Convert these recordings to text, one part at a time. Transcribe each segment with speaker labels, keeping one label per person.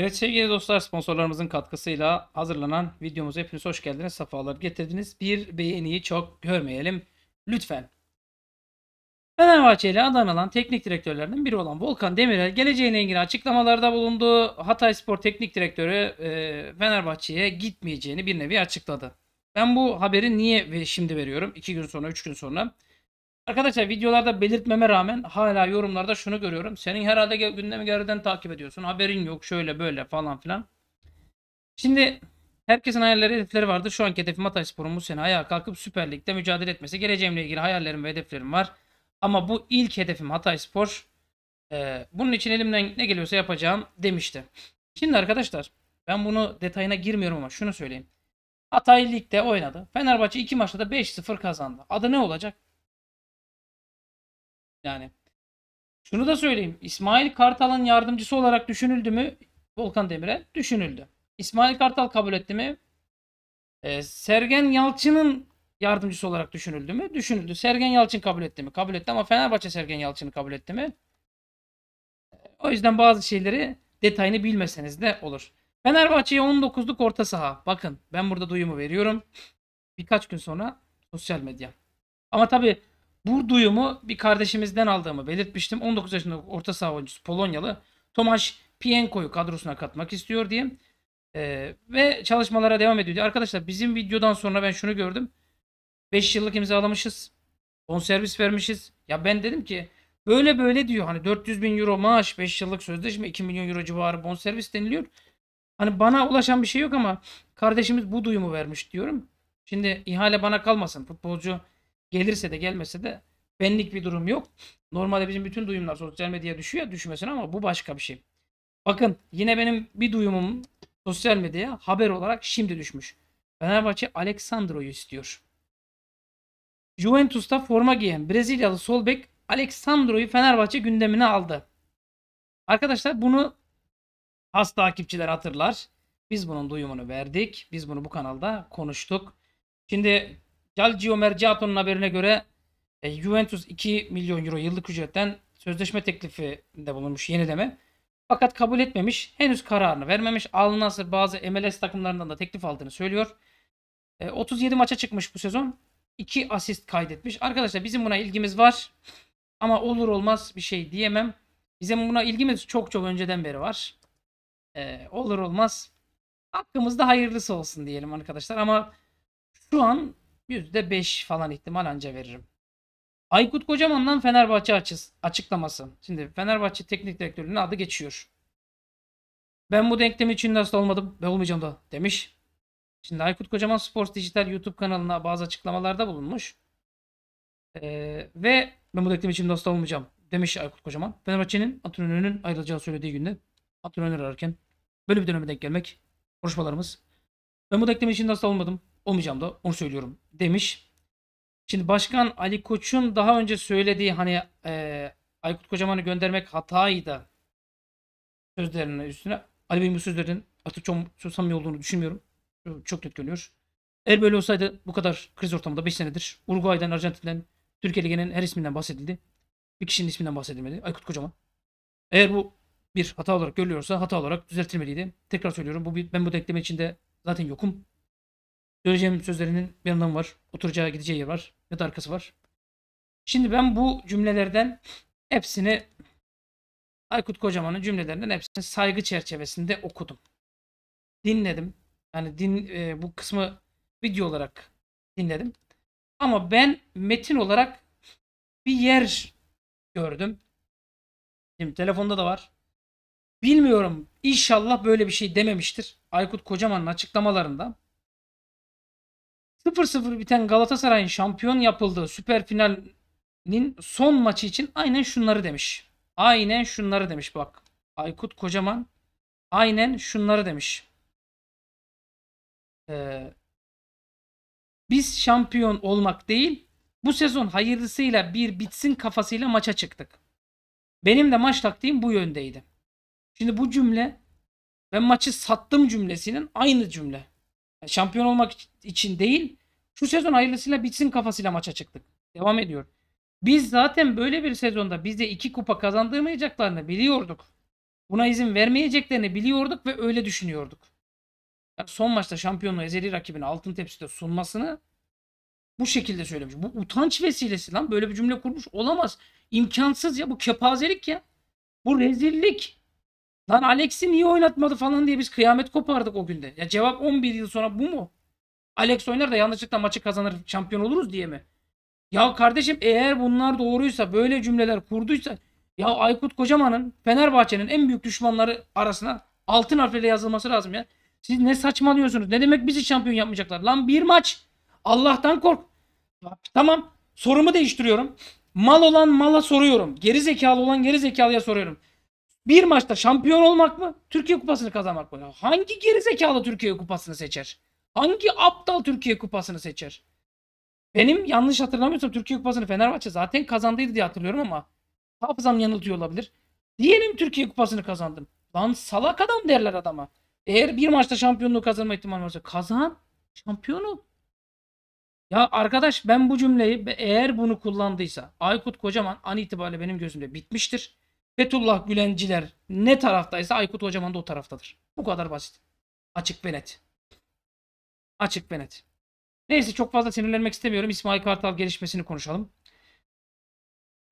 Speaker 1: Evet sevgili dostlar sponsorlarımızın katkısıyla hazırlanan videomuza hepiniz hoş geldiniz. Safalar getirdiniz. Bir beğeniyi çok görmeyelim lütfen. Fenerbahçe ile adanılan teknik direktörlerden biri olan Volkan Demirel geleceğine ilgili açıklamalarda bulundu. Hatay Spor Teknik Direktörü e, Fenerbahçe'ye gitmeyeceğini bir nevi açıkladı. Ben bu haberi niye ve şimdi veriyorum? 2 gün sonra, 3 gün sonra. Arkadaşlar videolarda belirtmeme rağmen hala yorumlarda şunu görüyorum. Senin herhalde gündemi geriden takip ediyorsun. Haberin yok şöyle böyle falan filan. Şimdi herkesin hayalleri hedefleri vardır. Şu anki hedefim Hatayspor'un bu sene ayağa kalkıp Süper Lig'de mücadele etmesi. Geleceğimle ilgili hayallerim ve hedeflerim var. Ama bu ilk hedefim Hatayspor. Ee, bunun için elimden ne geliyorsa yapacağım demişti. Şimdi arkadaşlar ben bunu detayına girmiyorum ama şunu söyleyeyim. Hatay Lig'de oynadı. Fenerbahçe 2 maçta da 5-0 kazandı. Adı ne olacak? Yani şunu da söyleyeyim. İsmail Kartal'ın yardımcısı olarak düşünüldü mü Volkan Demir'e? Düşünüldü. İsmail Kartal kabul etti mi? Ee, Sergen Yalçın'ın yardımcısı olarak düşünüldü mü? Düşünüldü. Sergen Yalçın kabul etti mi? Kabul etti ama Fenerbahçe Sergen Yalçın'ı kabul etti mi? O yüzden bazı şeyleri detayını bilmeseniz de olur. Fenerbahçe'ye 19'luk orta saha. Bakın ben burada duyumu veriyorum. Birkaç gün sonra sosyal medya. Ama tabii bu duyumu bir kardeşimizden aldığımı belirtmiştim. 19 yaşında orta saha oyuncusu Polonyalı Tomasz Pienko'yu kadrosuna katmak istiyor diye. Ee, ve çalışmalara devam ediyor. Diye. Arkadaşlar bizim videodan sonra ben şunu gördüm. 5 yıllık imzalamışız. 10 servis vermişiz. Ya ben dedim ki böyle böyle diyor. Hani 400 bin euro maaş 5 yıllık sözleşme 2 milyon euro civarı bon servis deniliyor. Hani bana ulaşan bir şey yok ama kardeşimiz bu duyumu vermiş diyorum. Şimdi ihale bana kalmasın. Futbolcu Gelirse de gelmese de benlik bir durum yok. Normalde bizim bütün duyumlar sosyal medyaya düşüyor düşmesin ama bu başka bir şey. Bakın yine benim bir duyumum sosyal medyaya haber olarak şimdi düşmüş. Fenerbahçe Alexandro'yu istiyor. Juventus'ta forma giyen Brezilyalı sol bek Alexandro'yu Fenerbahçe gündemine aldı. Arkadaşlar bunu has takipçiler hatırlar. Biz bunun duyumunu verdik. Biz bunu bu kanalda konuştuk. Şimdi Calcio Mercato'nun haberine göre e, Juventus 2 milyon euro yıllık ücretten sözleşme teklifi de bulunmuş yenileme. Fakat kabul etmemiş. Henüz kararını vermemiş. Al Nasır bazı MLS takımlarından da teklif aldığını söylüyor. E, 37 maça çıkmış bu sezon. 2 asist kaydetmiş. Arkadaşlar bizim buna ilgimiz var. Ama olur olmaz bir şey diyemem. Bizim buna ilgimiz çok çok önceden beri var. E, olur olmaz. Hakkımızda hayırlısı olsun diyelim arkadaşlar. Ama şu an %5 falan ihtimal anca veririm. Aykut Kocaman'dan Fenerbahçe açıklaması. Şimdi Fenerbahçe teknik direktörünün adı geçiyor. Ben bu denklem için nasıl olmadım ve olmayacağım da demiş. Şimdi Aykut Kocaman Sports Dijital YouTube kanalına bazı açıklamalarda bulunmuş. Ee, ve ben bu denklem için nasıl olmayacağım demiş Aykut Kocaman. Fenerbahçe'nin antrenörünün ayrılacağı söylediği günde antrenör ararken böyle bir döneme denk gelmek konuşmalarımız. Ben bu denklem için nasıl olmadım olmayacağım da onu söylüyorum demiş. Şimdi Başkan Ali Koç'un daha önce söylediği hani e, Aykut Kocaman'ı göndermek hataydı sözlerine üstüne Ali Bey'in bu sözlerin artık çok, çok samimi olduğunu düşünmüyorum. Çok net görünüyor. Eğer böyle olsaydı bu kadar kriz ortamında 5 senedir Uruguay'dan, Arjantin'den, Türkiye Ligi'nin her isminden bahsedildi. Bir kişinin isminden bahsedilmedi. Aykut Kocaman. Eğer bu bir hata olarak görülüyorsa hata olarak düzeltilmeliydi. Tekrar söylüyorum. Bu ben bu denkleme içinde zaten yokum. Göreceğim sözlerinin bir anlamı var. Oturacağı gideceği yer var. Ya da arkası var. Şimdi ben bu cümlelerden hepsini Aykut Kocaman'ın cümlelerinden hepsini saygı çerçevesinde okudum. Dinledim. Yani din e, bu kısmı video olarak dinledim. Ama ben metin olarak bir yer gördüm. Şimdi telefonda da var. Bilmiyorum. İnşallah böyle bir şey dememiştir. Aykut Kocaman'ın açıklamalarında 0-0 biten Galatasaray'ın şampiyon yapıldığı süper finalin son maçı için aynen şunları demiş. Aynen şunları demiş bak. Aykut Kocaman aynen şunları demiş. Ee, biz şampiyon olmak değil, bu sezon hayırlısıyla bir bitsin kafasıyla maça çıktık. Benim de maç taktiğim bu yöndeydi. Şimdi bu cümle ben maçı sattım cümlesinin aynı cümle. Şampiyon olmak için değil, şu sezon hayırlısıyla bitsin kafasıyla maça çıktık. Devam ediyor. Biz zaten böyle bir sezonda biz iki kupa kazandırmayacaklarını biliyorduk. Buna izin vermeyeceklerini biliyorduk ve öyle düşünüyorduk. Yani son maçta şampiyonluğu ezeli rakibine altın tepside sunmasını bu şekilde söylemiş. Bu utanç vesilesi lan. Böyle bir cümle kurmuş. Olamaz. İmkansız ya. Bu kepazelik ya. Bu rezillik. Lan Alex'i niye oynatmadı falan diye biz kıyamet kopardık o günde. Ya cevap 11 yıl sonra bu mu? Alex oynar da yanlışlıkla maçı kazanır şampiyon oluruz diye mi? Ya kardeşim eğer bunlar doğruysa böyle cümleler kurduysa ya Aykut Kocaman'ın Fenerbahçe'nin en büyük düşmanları arasına altın harfle yazılması lazım ya. Siz ne saçmalıyorsunuz? Ne demek bizi şampiyon yapmayacaklar? Lan bir maç. Allah'tan kork. Tamam. Sorumu değiştiriyorum. Mal olan mala soruyorum. Geri zekalı olan geri zekalıya soruyorum. Bir maçta şampiyon olmak mı? Türkiye Kupası'nı kazanmak mı? Hangi gerizekalı Türkiye Kupası'nı seçer? Hangi aptal Türkiye Kupası'nı seçer? Benim yanlış hatırlamıyorsam Türkiye Kupası'nı Fenerbahçe zaten kazandıydı diye hatırlıyorum ama hafızam yanıltıyor olabilir. Diyelim Türkiye Kupası'nı kazandım. Lan salak adam derler adama. Eğer bir maçta şampiyonluğu kazanma ihtimali varsa kazan. Şampiyon ol. Ya arkadaş ben bu cümleyi eğer bunu kullandıysa Aykut Kocaman an itibariyle benim gözümde bitmiştir. Fethullah Gülenciler ne taraftaysa Aykut Kocaman da o taraftadır. Bu kadar basit. Açık ve net. Açık ve net. Neyse çok fazla sinirlenmek istemiyorum. İsmail Kartal gelişmesini konuşalım.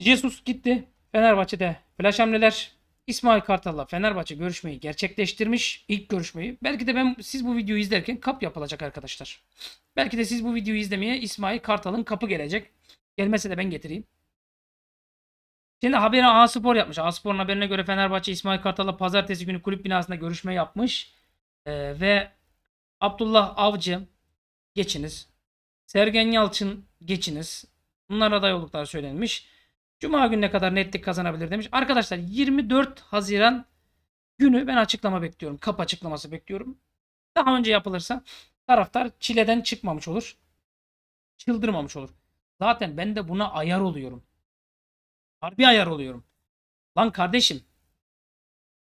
Speaker 1: Jesus gitti. Fenerbahçe'de flash hamleler. İsmail Kartal'la Fenerbahçe görüşmeyi gerçekleştirmiş. İlk görüşmeyi. Belki de ben siz bu videoyu izlerken kap yapılacak arkadaşlar. Belki de siz bu videoyu izlemeye İsmail Kartal'ın kapı gelecek. Gelmese de ben getireyim. Şimdi haberi A Spor yapmış. A Spor'un haberine göre Fenerbahçe İsmail Kartal'la pazartesi günü kulüp binasında görüşme yapmış. Ee, ve Abdullah Avcı geçiniz. Sergen Yalçın geçiniz. Bunlar aday olduklar söylenmiş. Cuma gününe kadar netlik kazanabilir demiş. Arkadaşlar 24 Haziran günü ben açıklama bekliyorum. Kap açıklaması bekliyorum. Daha önce yapılırsa taraftar çileden çıkmamış olur. Çıldırmamış olur. Zaten ben de buna ayar oluyorum. Harbi ayar oluyorum. Lan kardeşim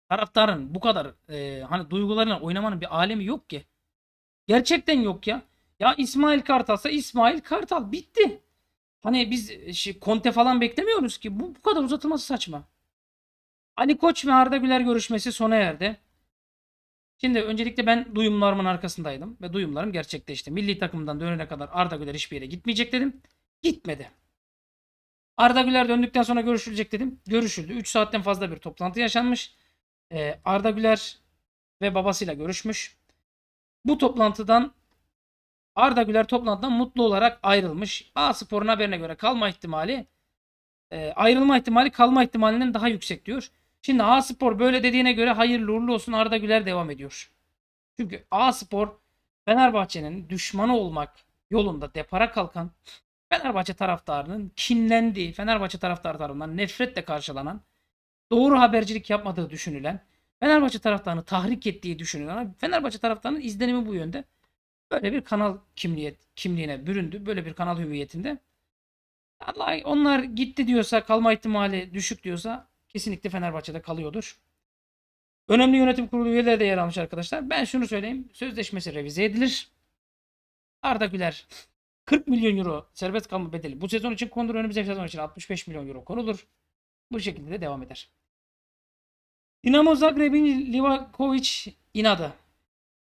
Speaker 1: taraftarın bu kadar e, hani duygularıyla oynamanın bir alemi yok ki. Gerçekten yok ya. Ya İsmail Kartal'sa İsmail Kartal bitti. Hani biz e, şey, Conte falan beklemiyoruz ki. Bu, bu kadar uzatılması saçma. Ali Koç ve Arda Güler görüşmesi sona erdi. Şimdi öncelikle ben duyumlarımın arkasındaydım ve duyumlarım gerçekleşti. Milli takımdan dönene kadar Arda Güler hiçbir yere gitmeyecek dedim. Gitmedi. Arda Güler döndükten sonra görüşülecek dedim. Görüşüldü. 3 saatten fazla bir toplantı yaşanmış. Ee, Arda Güler ve babasıyla görüşmüş. Bu toplantıdan Arda Güler toplantıdan mutlu olarak ayrılmış. A Spor'un haberine göre kalma ihtimali e, ayrılma ihtimali kalma ihtimalinden daha yüksek diyor. Şimdi A Spor böyle dediğine göre hayırlı uğurlu olsun Arda Güler devam ediyor. Çünkü A Spor Fenerbahçe'nin düşmanı olmak yolunda depara kalkan Fenerbahçe taraftarının kinlendiği, Fenerbahçe taraftarı tarafından nefretle karşılanan, doğru habercilik yapmadığı düşünülen, Fenerbahçe taraftarını tahrik ettiği düşünülen, Fenerbahçe taraftarının izlenimi bu yönde. Böyle bir kanal kimliyet, kimliğine büründü. Böyle bir kanal hüviyetinde. Allah onlar gitti diyorsa, kalma ihtimali düşük diyorsa kesinlikle Fenerbahçe'de kalıyordur. Önemli yönetim kurulu üyeleri de yer almış arkadaşlar. Ben şunu söyleyeyim. Sözleşmesi revize edilir. Arda Güler 40 milyon euro serbest kalma bedeli bu sezon için konulur. Önümüzdeki sezon için 65 milyon euro konulur. Bu şekilde de devam eder. Dinamo Zagreb'in Livakovic inadı.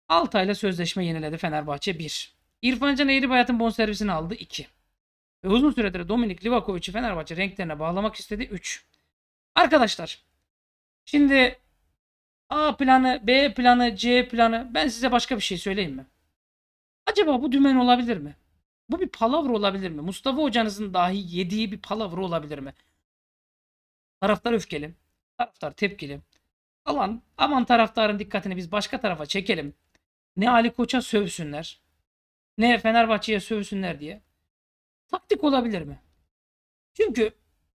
Speaker 1: Altay'la sözleşme yeniledi Fenerbahçe 1. İrfan Can Eğribayat'ın bonservisini aldı 2. Ve uzun süredir Dominik Livakovic'i Fenerbahçe renklerine bağlamak istedi 3. Arkadaşlar şimdi A planı, B planı, C planı ben size başka bir şey söyleyeyim mi? Acaba bu dümen olabilir mi? Bu bir palavra olabilir mi? Mustafa hocanızın dahi yediği bir palavra olabilir mi? Taraftar öfkeli. Taraftar tepkili. Alan aman taraftarın dikkatini biz başka tarafa çekelim. Ne Ali Koç'a sövsünler. Ne Fenerbahçe'ye sövsünler diye. Taktik olabilir mi? Çünkü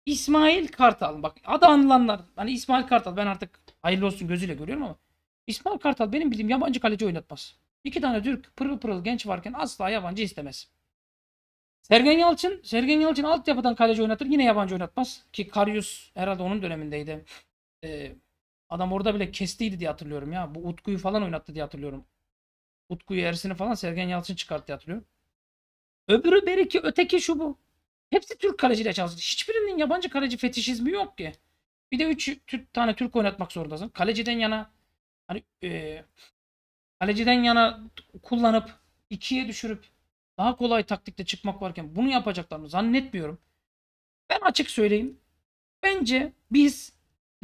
Speaker 1: İsmail Kartal bak adı anılanlar hani İsmail Kartal ben artık hayırlı olsun gözüyle görüyorum ama İsmail Kartal benim bildiğim yabancı kaleci oynatmaz. İki tane Türk pırıl pırıl genç varken asla yabancı istemez. Sergen Yalçın, Sergen Yalçın altyapıdan kaleci oynatır. Yine yabancı oynatmaz. Ki Karius herhalde onun dönemindeydi. Ee, adam orada bile kestiydi diye hatırlıyorum ya. Bu Utku'yu falan oynattı diye hatırlıyorum. Utku'yu Ersin'i falan Sergen Yalçın çıkarttı diye hatırlıyorum. Öbürü beriki, öteki şu bu. Hepsi Türk kaleciyle çalıştı. Hiçbirinin yabancı kaleci fetişizmi yok ki. Bir de 3 tane Türk oynatmak zorundasın. Kaleciden yana hani e, kaleciden yana kullanıp ikiye düşürüp daha kolay taktikte çıkmak varken bunu yapacaklarını zannetmiyorum. Ben açık söyleyeyim. Bence biz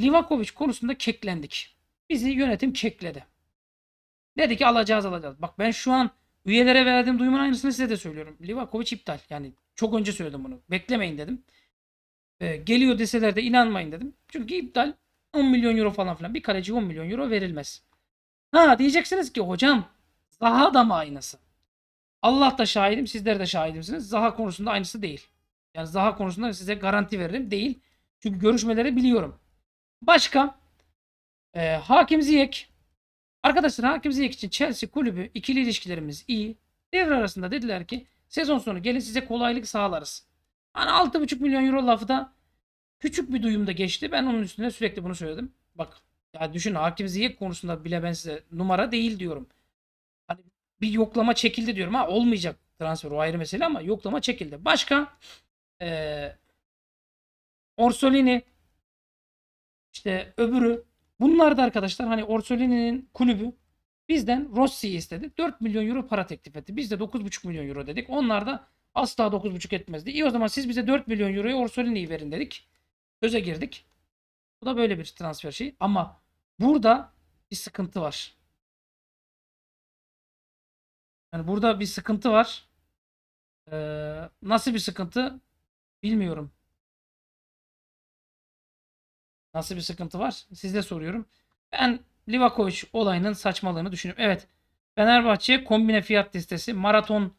Speaker 1: Livakovic konusunda keklendik. Bizi yönetim kekledi. Dedi ki alacağız alacağız. Bak ben şu an üyelere verdiğim duyumun aynısını size de söylüyorum. Livakovic iptal. Yani çok önce söyledim bunu. Beklemeyin dedim. Ee, geliyor deseler de inanmayın dedim. Çünkü iptal 10 milyon euro falan filan. Bir kaleci 10 milyon euro verilmez. Ha diyeceksiniz ki hocam daha da mı aynısı? Allah da şahidim, sizler de şahidimsiniz. Zaha konusunda aynısı değil. Yani Zaha konusunda size garanti veririm. Değil. Çünkü görüşmeleri biliyorum. Başka e, Hakim Ziyek Arkadaşlar Hakim Ziyek için Chelsea kulübü ikili ilişkilerimiz iyi. Devre arasında dediler ki sezon sonu gelin size kolaylık sağlarız. Hani 6,5 milyon euro lafı da küçük bir duyumda geçti. Ben onun üstüne sürekli bunu söyledim. Bak ya düşün Hakim Ziyek konusunda bile ben size numara değil diyorum bir yoklama çekildi diyorum. Ha olmayacak transfer o ayrı mesele ama yoklama çekildi. Başka e, Orsolini işte öbürü bunlar da arkadaşlar hani Orsolini'nin kulübü bizden Rossi'yi istedi. 4 milyon euro para teklif etti. Biz de 9,5 milyon euro dedik. Onlar da asla 9,5 etmezdi. İyi o zaman siz bize 4 milyon euroyu Orsolini'yi verin dedik. Söze girdik. Bu da böyle bir transfer şeyi. Ama burada bir sıkıntı var. Yani burada bir sıkıntı var. Ee, nasıl bir sıkıntı bilmiyorum. Nasıl bir sıkıntı var? Size soruyorum. Ben Livakovic olayının saçmalığını düşünüyorum. Evet. Fenerbahçe kombine fiyat listesi maraton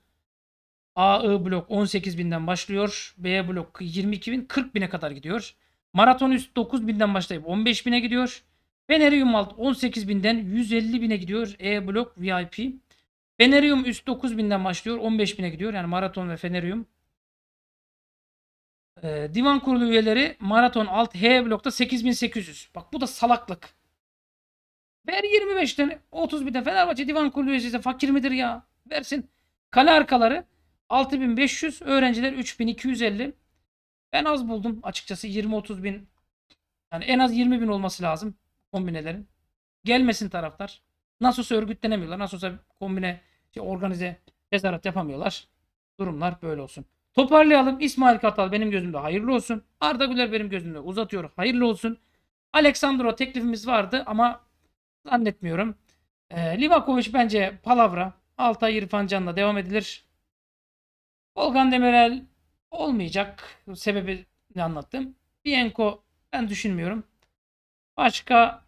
Speaker 1: A-I blok 18.000'den başlıyor. B blok 22.000 40.000'e kadar gidiyor. Maraton üst 9.000'den başlayıp 15.000'e gidiyor. Venerium alt 18.000'den 150.000'e gidiyor. E blok VIP. Fenerium üst 9000'den başlıyor. 15000'e gidiyor. Yani maraton ve Fenerium. Ee, divan kurulu üyeleri maraton alt H blokta 8800. Bak bu da salaklık. Ver 25 tane 30 bin tane Fenerbahçe divan kurulu üyesi ise fakir midir ya? Versin. Kale arkaları 6500. Öğrenciler 3250. Ben az buldum açıkçası 20-30 bin. Yani en az 20 bin olması lazım kombinelerin. Gelmesin taraftar. Nasıl örgütlenemiyorlar. Nasıl olsa kombine işte organize tezahürat yapamıyorlar. Durumlar böyle olsun. Toparlayalım. İsmail Kartal benim gözümde hayırlı olsun. Arda Güler benim gözümde uzatıyor. Hayırlı olsun. Aleksandro teklifimiz vardı ama zannetmiyorum. E, Livakovic bence palavra. Altay İrfan Can'la devam edilir. Volkan Demirel olmayacak. Sebebi anlattım. Bienko ben düşünmüyorum. Başka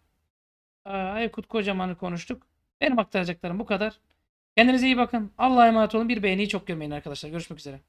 Speaker 1: e, Aykut Kocaman'ı konuştuk. Benim aktaracaklarım bu kadar. Kendinize iyi bakın. Allah'a emanet olun. Bir beğeniyi çok görmeyin arkadaşlar. Görüşmek üzere.